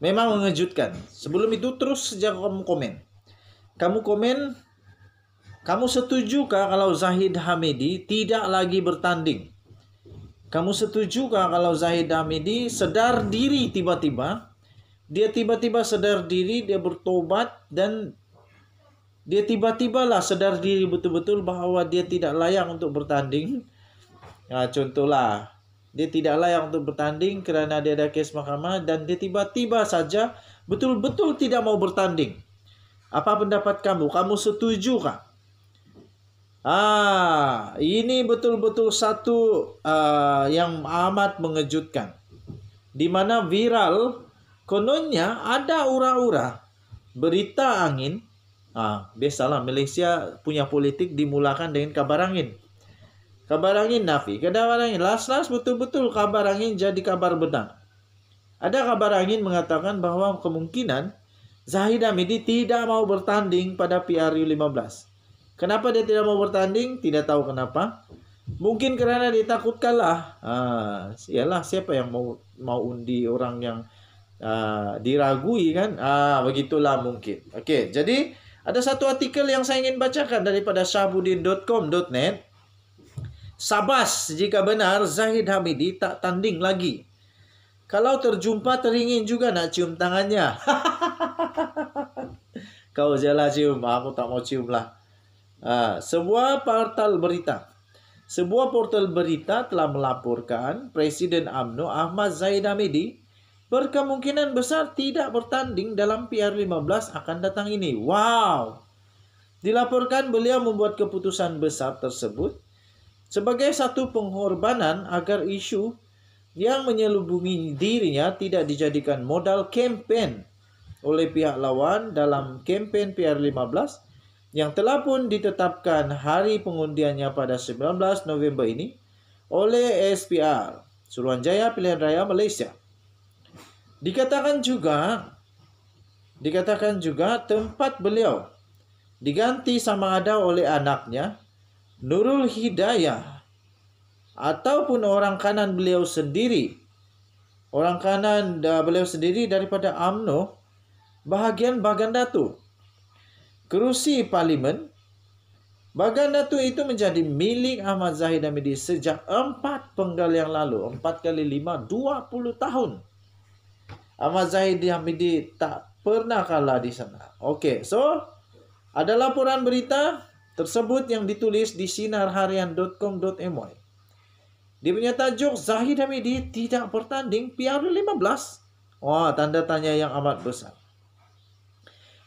Memang mengejutkan. Sebelum itu terus sejak kamu komen. Kamu komen, kamu setujukah kalau Zahid Hamidi tidak lagi bertanding? Kamu setujukah kalau Zahid Hamidi sedar diri tiba-tiba? Dia tiba-tiba sedar diri, dia bertobat dan dia tiba-tibalah sedar diri betul-betul bahwa dia tidak layak untuk bertanding. Nah, contohlah dia tidak layak untuk bertanding kerana dia ada kes mahkamah dan dia tiba-tiba saja betul-betul tidak mau bertanding. Apa pendapat kamu? Kamu setuju kah? Ah, ini betul-betul satu uh, yang amat mengejutkan. Di mana viral kononnya ada ura-ura berita angin. Ah, biasalah Malaysia punya politik dimulakan dengan kabar angin. Kabar angin nafi. Kabar angin. last betul-betul kabar angin jadi kabar benar. Ada kabar angin mengatakan bahwa kemungkinan Zahid Hamidi tidak mau bertanding pada PRU 15. Kenapa dia tidak mau bertanding? Tidak tahu kenapa. Mungkin karena ditakutkan lah. Ah, iyalah siapa yang mau mau undi orang yang ah, diragui kan? Ah, begitulah mungkin. Oke, jadi ada satu artikel yang saya ingin bacakan daripada sabudin.com.net Sabas jika benar Zahid Hamidi tak tanding lagi. Kalau terjumpa teringin juga nak cium tangannya. Kau jelah cium, aku tak mau cium lah. Ah, sebuah portal berita. Sebuah portal berita telah melaporkan Presiden AMNO Ahmad Zahid Hamidi berkemungkinan besar tidak bertanding dalam PR15 akan datang ini. Wow! Dilaporkan beliau membuat keputusan besar tersebut sebagai satu pengorbanan agar isu yang menyelubungi dirinya tidak dijadikan modal kampanye oleh pihak lawan dalam kampanye PR15 yang telah pun ditetapkan hari pengundiannya pada 19 November ini oleh SPR, Suruhanjaya Pilihan Raya Malaysia. Dikatakan juga dikatakan juga tempat beliau diganti sama ada oleh anaknya Nurul Hidayah ataupun orang kanan beliau sendiri orang kanan beliau sendiri daripada AMNO bahagian Bagan Datu kerusi parlimen Bagan Datu itu menjadi milik Ahmad Zahid Hamidi sejak empat penggal yang lalu empat kali lima dua puluh tahun Ahmad Zahid Hamidi tak pernah kalah di sana. Okey, so ada laporan berita tersebut yang ditulis di sinarharian.com.my. Dia punya tajuk Zahid Hamidi tidak bertanding PR 15. Wah, tanda tanya yang amat besar.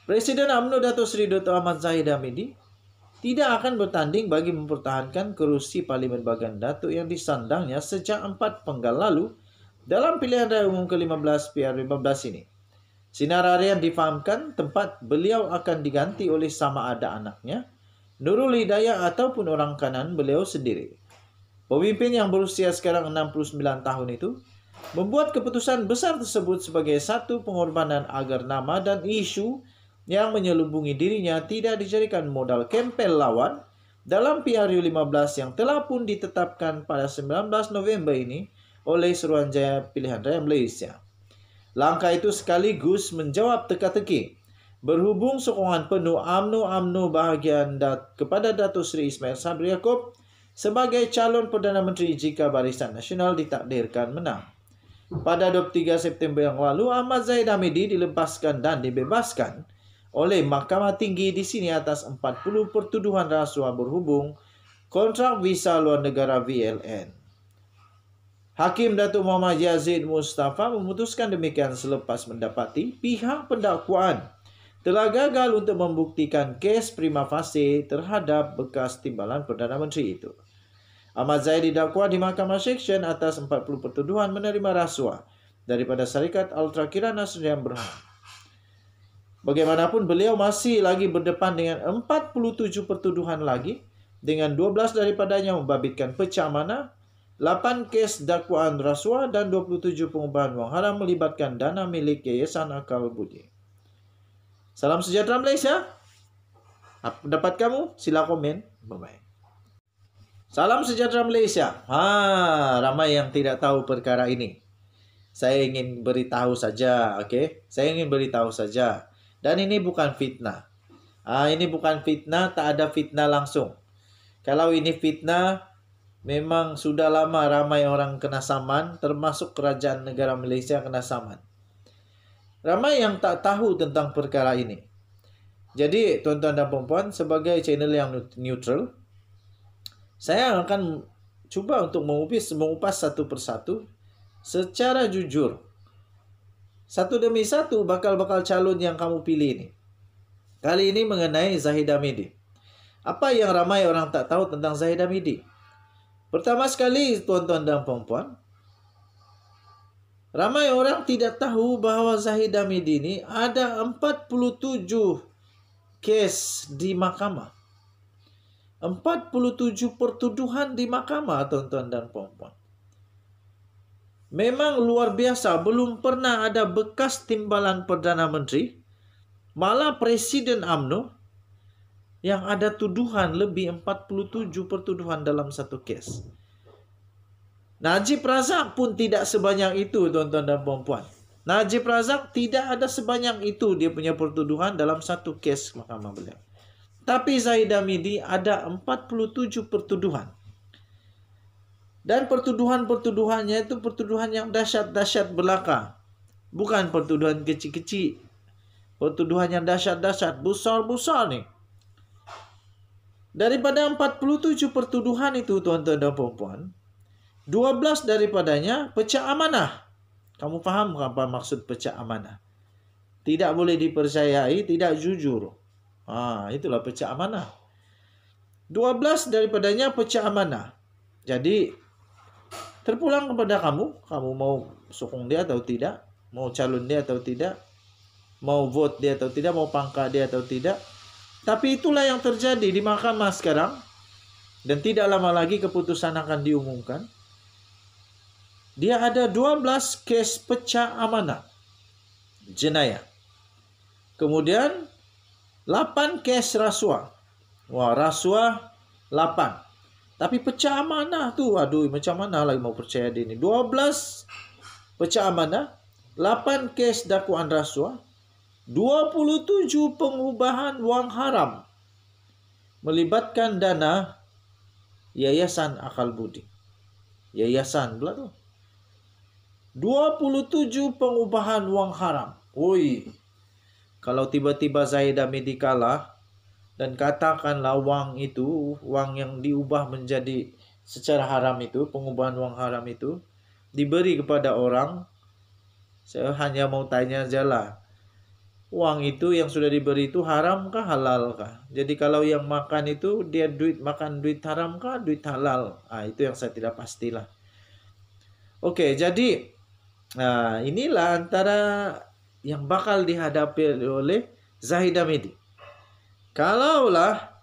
Presiden UMNO Dato Sri Dato Ahmad Zahid Hamidi tidak akan bertanding bagi mempertahankan kursi Parlimen Bagan Datuk yang disandangnya sejak empat penggal lalu dalam pilihan raya umum ke-15 PR15 ini. Sinar Harian difahamkan tempat beliau akan diganti oleh sama ada anaknya, Nurul Hidayah ataupun orang kanan beliau sendiri. Pemimpin yang berusia sekarang 69 tahun itu membuat keputusan besar tersebut sebagai satu pengorbanan agar nama dan isu yang menyelubungi dirinya tidak dijadikan modal kempel lawan dalam PRU 15 yang telah pun ditetapkan pada 19 November ini oleh jaya Pilihan Raya Malaysia. Langkah itu sekaligus menjawab teka-teki Berhubung sokongan penuh amnu-amnu bahagian dat kepada Datuk Sri Ismail Sabri Yaakob sebagai calon Perdana Menteri jika Barisan Nasional ditakdirkan menang. Pada 23 September yang lalu, Ahmad Zahid Hamidi dilepaskan dan dibebaskan oleh Mahkamah Tinggi di sini atas 40 pertuduhan rasuah berhubung kontrak visa luar negara VLN. Hakim Datuk Muhammad Yazid Mustafa memutuskan demikian selepas mendapati pihak pendakwaan telah gagal untuk membuktikan kes prima facie terhadap bekas timbalan Perdana Menteri itu. Ahmad Zaidi didakwa di Mahkamah Seksyen atas 40 pertuduhan menerima rasuah daripada Syarikat Al-Trakira Nasriyan Bagaimanapun beliau masih lagi berdepan dengan 47 pertuduhan lagi dengan 12 daripadanya membabitkan pecah mana, 8 kes dakwaan rasuah dan 27 pengubahan wang haram melibatkan dana milik Yayasan Akal Budi. Salam sejahtera Malaysia. Apa pendapat kamu? Sila komen. Bye-bye. Salam sejahtera Malaysia. Ha, ramai yang tidak tahu perkara ini. Saya ingin beritahu saja, okey? Saya ingin beritahu saja. Dan ini bukan fitnah. Ah, ini bukan fitnah, tak ada fitnah langsung. Kalau ini fitnah, memang sudah lama ramai orang kena saman, termasuk kerajaan negara Malaysia kena saman. Ramai yang tak tahu tentang perkara ini. Jadi, tuan-tuan dan puan-puan, sebagai channel yang neutral, saya akan cuba untuk mengupis, mengupas satu persatu secara jujur. Satu demi satu bakal-bakal calon yang kamu pilih ini. Kali ini mengenai Zahid Midi. Apa yang ramai orang tak tahu tentang Zahid Midi? Pertama sekali, tuan-tuan dan puan-puan, Ramai orang tidak tahu bahwa Zahid Hamid ini ada 47 case di mahkamah. 47 pertuduhan di mahkamah tuan-tuan dan puan-puan. Memang luar biasa, belum pernah ada bekas timbalan Perdana Menteri, malah Presiden AMNO yang ada tuduhan lebih 47 pertuduhan dalam satu kes. Najib Razak pun tidak sebanyak itu tuan-tuan dan puan-puan. Najib Razak tidak ada sebanyak itu dia punya pertuduhan dalam satu kes mahkamah beliau. Tapi Zahid Hamidi ada 47 pertuduhan. Dan pertuduhan-pertuduhannya itu pertuduhan yang dahsyat-dahsyat belaka. Bukan pertuduhan kecil-kecil. Pertuduhan yang dahsyat-dahsyat, besar-besar nih. Daripada 47 pertuduhan itu tuan-tuan dan puan-puan, 12 daripadanya pecah amanah. Kamu paham apa maksud pecah amanah? Tidak boleh dipercayai, tidak jujur. Ah, itulah pecah amanah. 12 daripadanya pecah amanah. Jadi terpulang kepada kamu, kamu mau sokong dia atau tidak, mau calon dia atau tidak, mau vote dia atau tidak, mau pangkat dia atau tidak. Tapi itulah yang terjadi di mahkamah sekarang. Dan tidak lama lagi keputusan akan diumumkan. dia ada 12 kes pecah amanah jenayah. Kemudian 8 kes rasuah. Wah, rasuah 8. Tapi pecah amanah tu, aduh macam mana lagi mau percaya dia ni. 12 pecah amanah, 8 kes dakwaan rasuah, 27 pengubahan wang haram melibatkan dana Yayasan Akal Budi. Yayasan pula tu. 27 pengubahan uang haram. woi Kalau tiba-tiba Zaid Amidi kalah dan katakanlah uang itu, uang yang diubah menjadi secara haram itu, pengubahan uang haram itu diberi kepada orang. Saya hanya mau tanya aja Uang itu yang sudah diberi itu haram kah halal kah? Jadi kalau yang makan itu dia duit makan duit haram kah duit halal? Ah itu yang saya tidak pastilah. Oke, jadi Nah, inilah antara yang bakal dihadapi oleh Zahid Hamidi. Kalaulah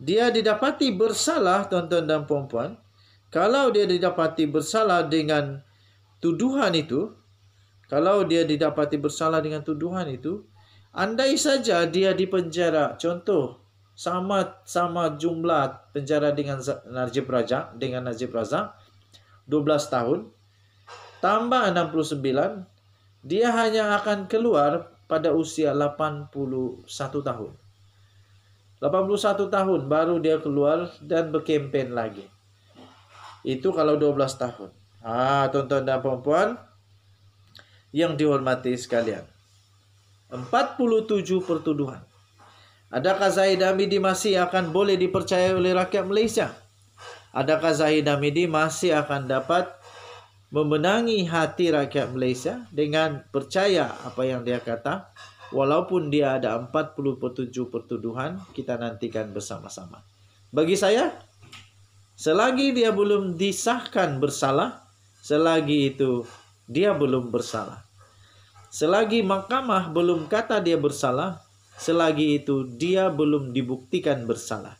dia didapati bersalah, tuan-tuan dan puan-puan, kalau dia didapati bersalah dengan tuduhan itu, kalau dia didapati bersalah dengan tuduhan itu, andai saja dia dipenjara, contoh sama sama jumlah penjara dengan Najib Razak dengan Najib Razak 12 tahun tambah 69, dia hanya akan keluar pada usia 81 tahun. 81 tahun baru dia keluar dan berkempen lagi. Itu kalau 12 tahun. Ah, tonton dan perempuan yang dihormati sekalian. 47 pertuduhan. Adakah Zahid Hamidi masih akan boleh dipercaya oleh rakyat Malaysia? Adakah Zahid Hamidi masih akan dapat memenangi hati rakyat Malaysia dengan percaya apa yang dia kata walaupun dia ada 47 pertuduhan kita nantikan bersama-sama. Bagi saya selagi dia belum disahkan bersalah, selagi itu dia belum bersalah. Selagi mahkamah belum kata dia bersalah, selagi itu dia belum dibuktikan bersalah.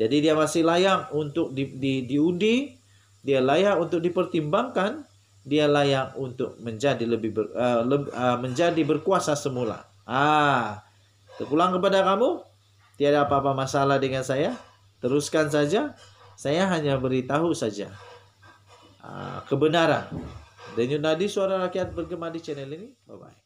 Jadi dia masih layak untuk di, di, diundi, dia layak untuk dipertimbangkan, dia layak untuk menjadi lebih ber, uh, eh, le, uh, eh, menjadi berkuasa semula. Ah, terpulang kepada kamu, tiada apa-apa masalah dengan saya. Teruskan saja, saya hanya beritahu saja uh, kebenaran. Dan Yunadi suara rakyat bergema di channel ini. Bye bye.